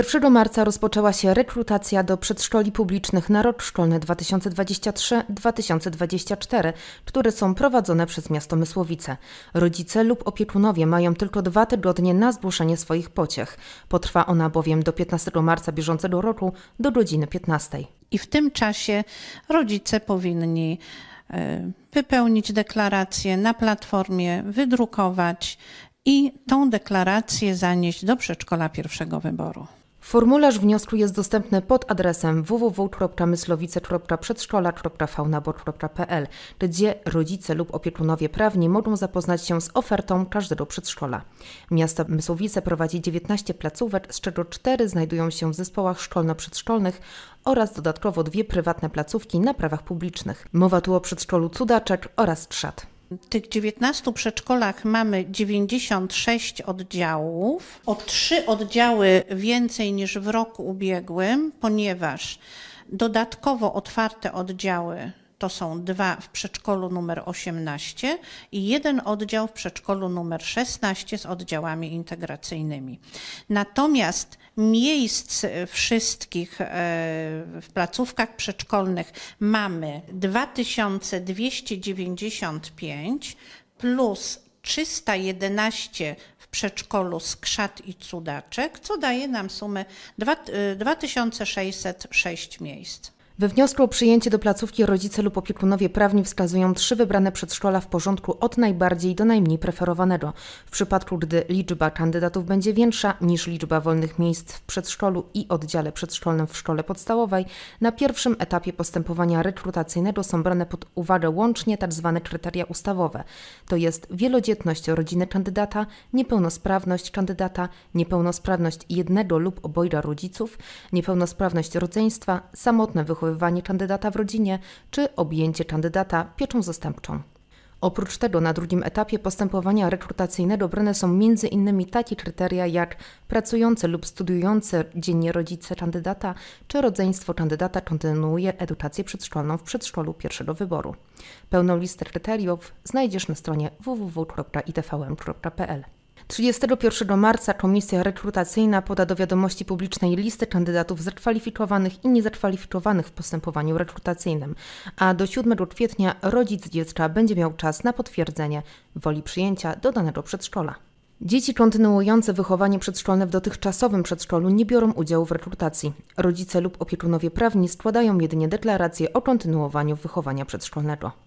1 marca rozpoczęła się rekrutacja do przedszkoli publicznych na rok szkolny 2023-2024, które są prowadzone przez miasto Mysłowice. Rodzice lub opiekunowie mają tylko dwa tygodnie na zgłoszenie swoich pociech. Potrwa ona bowiem do 15 marca bieżącego roku do godziny 15. I w tym czasie rodzice powinni e, wypełnić deklarację na platformie, wydrukować i tą deklarację zanieść do przedszkola pierwszego wyboru. Formularz wniosku jest dostępny pod adresem www.myslowice.przedszkola.faunabo.pl, gdzie rodzice lub opiekunowie prawni mogą zapoznać się z ofertą każdego przedszkola. Miasto Mysłowice prowadzi 19 placówek, z czego 4 znajdują się w zespołach szkolno-przedszkolnych oraz dodatkowo dwie prywatne placówki na prawach publicznych. Mowa tu o przedszkolu Cudaczek oraz Trzat. W tych 19 przedszkolach mamy 96 oddziałów, o 3 oddziały więcej niż w roku ubiegłym, ponieważ dodatkowo otwarte oddziały to są dwa w przedszkolu numer 18 i jeden oddział w przedszkolu numer 16 z oddziałami integracyjnymi. Natomiast miejsc e, wszystkich e, w placówkach przedszkolnych mamy 2295 plus 311 w przedszkolu Skrzat i Cudaczek, co daje nam sumę 2606 e, miejsc. We wniosku o przyjęcie do placówki rodzice lub opiekunowie prawni wskazują trzy wybrane przedszkola w porządku od najbardziej do najmniej preferowanego, w przypadku gdy liczba kandydatów będzie większa niż liczba wolnych miejsc w przedszkolu i oddziale przedszkolnym w szkole podstawowej, na pierwszym etapie postępowania rekrutacyjnego są brane pod uwagę łącznie tzw. Tak kryteria ustawowe, to jest wielodzietność rodziny kandydata, niepełnosprawność kandydata, niepełnosprawność jednego lub obojga rodziców, niepełnosprawność rodzeństwa, samotne wychowanie wychowywanie kandydata w rodzinie czy objęcie kandydata pieczą zastępczą. Oprócz tego na drugim etapie postępowania rekrutacyjnego brane są m.in. takie kryteria jak pracujące lub studiujące dziennie rodzice kandydata czy rodzeństwo kandydata kontynuuje edukację przedszkolną w przedszkolu pierwszego wyboru. Pełną listę kryteriów znajdziesz na stronie www.itvm.pl. 31 marca komisja rekrutacyjna poda do wiadomości publicznej listę kandydatów zakwalifikowanych i niezakwalifikowanych w postępowaniu rekrutacyjnym, a do 7 kwietnia rodzic dziecka będzie miał czas na potwierdzenie woli przyjęcia do danego przedszkola. Dzieci kontynuujące wychowanie przedszkolne w dotychczasowym przedszkolu nie biorą udziału w rekrutacji. Rodzice lub opiekunowie prawni składają jedynie deklarację o kontynuowaniu wychowania przedszkolnego.